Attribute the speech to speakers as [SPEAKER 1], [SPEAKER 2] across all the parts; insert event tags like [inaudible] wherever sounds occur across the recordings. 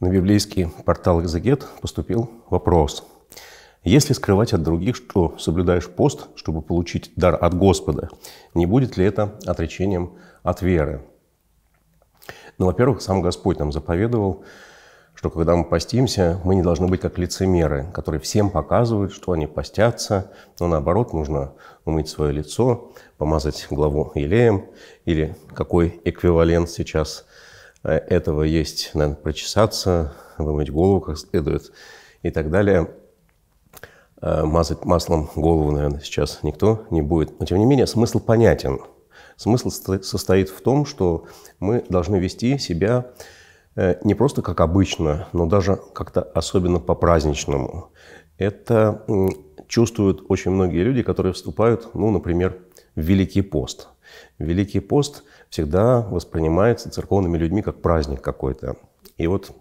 [SPEAKER 1] На библейский портал «Экзегет» поступил вопрос. Если скрывать от других, что соблюдаешь пост, чтобы получить дар от Господа, не будет ли это отречением от веры? Ну, во-первых, сам Господь нам заповедовал, что когда мы постимся, мы не должны быть как лицемеры, которые всем показывают, что они постятся, но наоборот нужно умыть свое лицо, помазать главу елеем или какой эквивалент сейчас Э, этого есть, наверное, прочесаться, вымыть голову как следует и так далее. Э, мазать маслом голову, наверное, сейчас никто не будет. Но, тем не менее, смысл понятен. Смысл состоит в том, что мы должны вести себя э, не просто как обычно, но даже как-то особенно по-праздничному. Это чувствуют очень многие люди, которые вступают, ну, например, Великий пост. Великий пост всегда воспринимается церковными людьми как праздник какой-то. И вот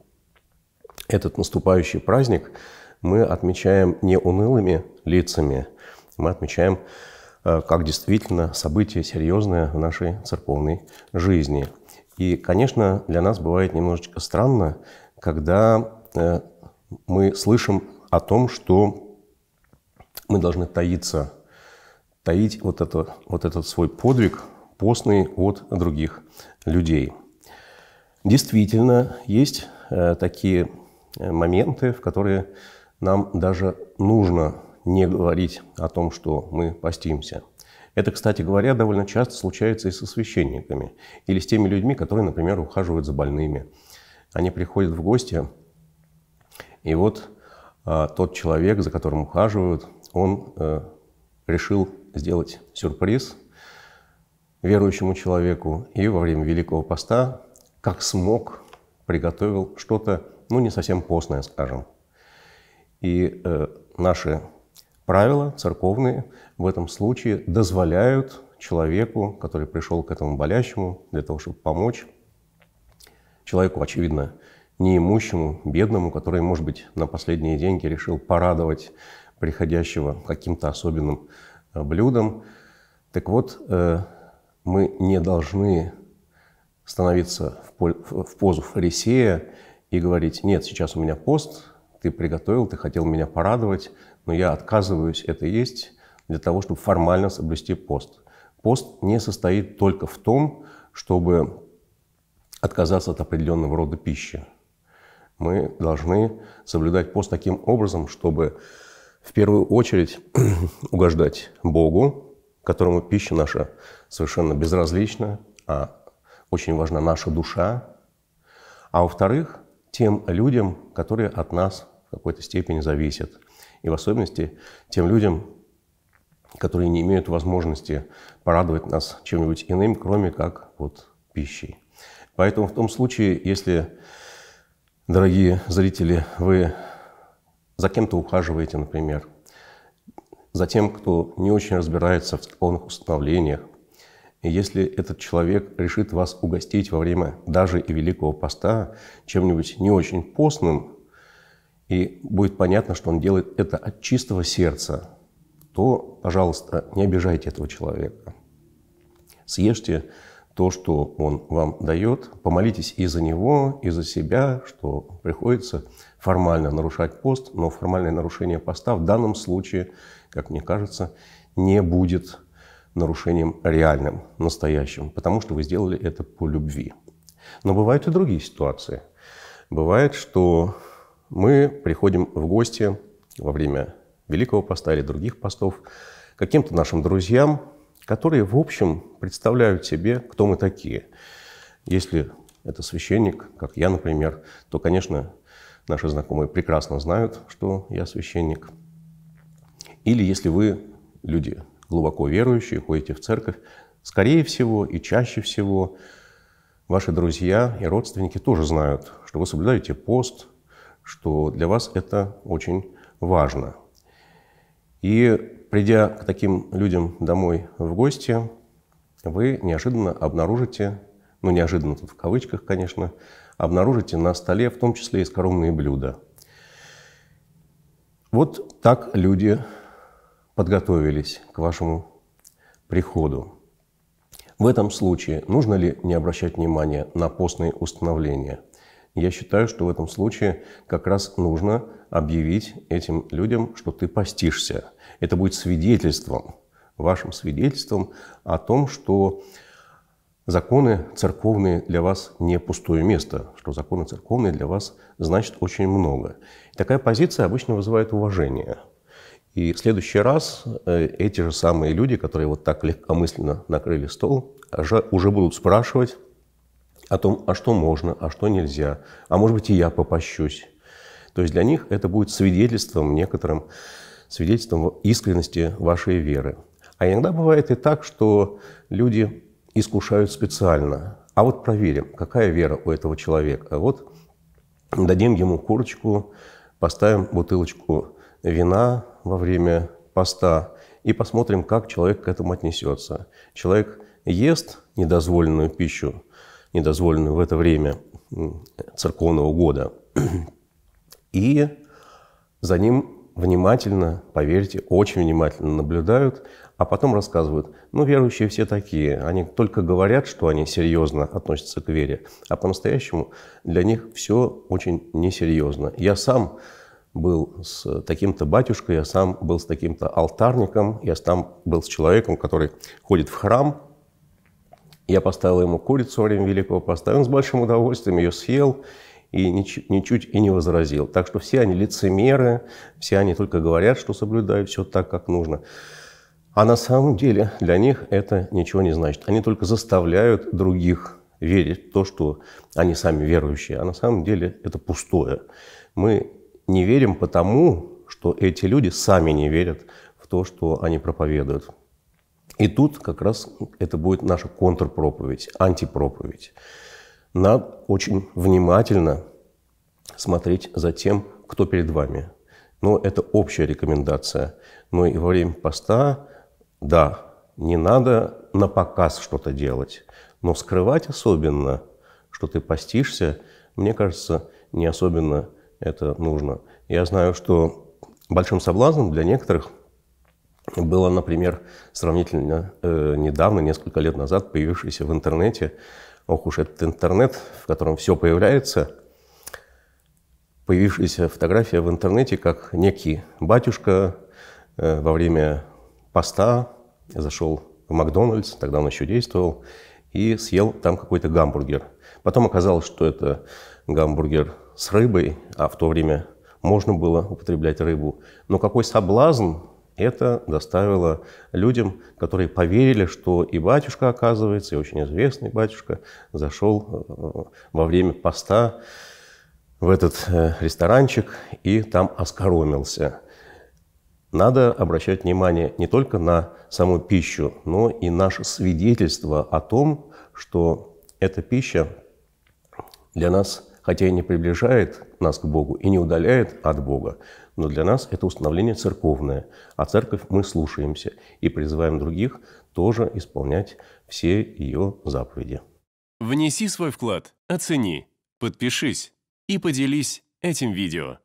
[SPEAKER 1] этот наступающий праздник мы отмечаем не унылыми лицами, мы отмечаем э, как действительно событие серьезное в нашей церковной жизни. И, конечно, для нас бывает немножечко странно, когда э, мы слышим о том, что мы должны таиться таить вот, это, вот этот свой подвиг, постный от других людей. Действительно, есть э, такие э, моменты, в которые нам даже нужно не говорить о том, что мы постимся. Это, кстати говоря, довольно часто случается и со священниками, или с теми людьми, которые, например, ухаживают за больными. Они приходят в гости, и вот э, тот человек, за которым ухаживают, он э, решил сделать сюрприз верующему человеку. И во время Великого Поста, как смог, приготовил что-то, ну, не совсем постное, скажем. И э, наши правила церковные в этом случае дозволяют человеку, который пришел к этому болящему для того, чтобы помочь, человеку, очевидно, неимущему, бедному, который, может быть, на последние деньги решил порадовать приходящего каким-то особенным Э, блюдом. Так вот, э, мы не должны становиться в позу фарисея и говорить, нет, сейчас у меня пост, ты приготовил, ты хотел меня порадовать, но я отказываюсь это есть для того, чтобы формально соблюсти пост. Пост не состоит только в том, чтобы отказаться от определенного рода пищи. Мы должны соблюдать пост таким образом, чтобы в первую очередь [clears throat] угождать Богу, которому пища наша совершенно безразлична, а очень важна наша душа, а во-вторых, тем людям, которые от нас в какой-то степени зависят, и в особенности тем людям, которые не имеют возможности порадовать нас чем-нибудь иным, кроме как вот пищей. Поэтому в том случае, если, дорогие зрители, вы за кем-то ухаживаете, например, за тем, кто не очень разбирается в церковных установлениях. И если этот человек решит вас угостить во время даже и Великого Поста чем-нибудь не очень постным, и будет понятно, что он делает это от чистого сердца, то, пожалуйста, не обижайте этого человека. Съешьте то, что он вам дает, помолитесь и за него, и за себя, что приходится формально нарушать пост, но формальное нарушение поста в данном случае, как мне кажется, не будет нарушением реальным, настоящим, потому что вы сделали это по любви. Но бывают и другие ситуации. Бывает, что мы приходим в гости во время Великого поста или других постов каким-то нашим друзьям, которые, в общем, представляют себе, кто мы такие. Если это священник, как я, например, то, конечно, Наши знакомые прекрасно знают, что я священник. Или если вы люди глубоко верующие, ходите в церковь, скорее всего и чаще всего ваши друзья и родственники тоже знают, что вы соблюдаете пост, что для вас это очень важно. И придя к таким людям домой в гости, вы неожиданно обнаружите, ну неожиданно тут в кавычках, конечно, обнаружите на столе, в том числе и скоромные блюда. Вот так люди подготовились к вашему приходу. В этом случае нужно ли не обращать внимания на постные установления? Я считаю, что в этом случае как раз нужно объявить этим людям, что ты постишься. Это будет свидетельством, вашим свидетельством о том, что законы церковные для вас не пустое место, что законы церковные для вас значит очень много. такая позиция обычно вызывает уважение. И в следующий раз э, эти же самые люди, которые вот так легкомысленно накрыли стол, уже будут спрашивать о том, а что можно, а что нельзя, а может быть и я попощусь. То есть для них это будет свидетельством некоторым, свидетельством искренности вашей веры. А иногда бывает и так, что люди искушают специально. А вот проверим, какая вера у этого человека. Вот дадим ему курочку, поставим бутылочку вина во время поста и посмотрим, как человек к этому отнесется. Человек ест недозволенную пищу, недозволенную в это время церковного года, [clears throat] и за ним внимательно, поверьте, очень внимательно наблюдают, а потом рассказывают, ну, верующие все такие, они только говорят, что они серьезно относятся к вере, а по-настоящему для них все очень несерьезно. Я сам был с таким-то батюшкой, я сам был с таким-то алтарником, я сам был с человеком, который ходит в храм. Я поставил ему курицу во время Великого Поста, он с большим удовольствием ее съел, и ничуть и не возразил. Так что все они лицемеры, все они только говорят, что соблюдают все так, как нужно. А на самом деле для них это ничего не значит. Они только заставляют других верить в то, что они сами верующие. А на самом деле это пустое. Мы не верим потому, что эти люди сами не верят в то, что они проповедуют. И тут как раз это будет наша контрпроповедь, антипроповедь надо очень внимательно смотреть за тем, кто перед вами. Но это общая рекомендация. Но и во время поста, да, не надо на показ что-то делать. Но скрывать особенно, что ты постишься, мне кажется, не особенно это нужно. Я знаю, что большим соблазном для некоторых было, например, сравнительно э, недавно, несколько лет назад, появившееся в интернете Ох уж этот интернет, в котором все появляется. Появившаяся фотография в интернете, как некий батюшка э, во время поста зашел в Макдональдс, тогда он еще действовал, и съел там какой-то гамбургер. Потом оказалось, что это гамбургер с рыбой, а в то время можно было употреблять рыбу. Но какой соблазн это доставило людям, которые поверили, что и батюшка, оказывается, и очень известный батюшка, зашел э, во время поста в этот э, ресторанчик и там оскоромился. Надо обращать внимание не только на саму пищу, но и наше свидетельство о том, что эта пища для нас, хотя и не приближает нас к Богу и не удаляет от Бога, но для нас это установление церковное, а церковь мы слушаемся и призываем других тоже исполнять все ее заповеди. Внеси свой вклад, оцени, подпишись и поделись этим видео.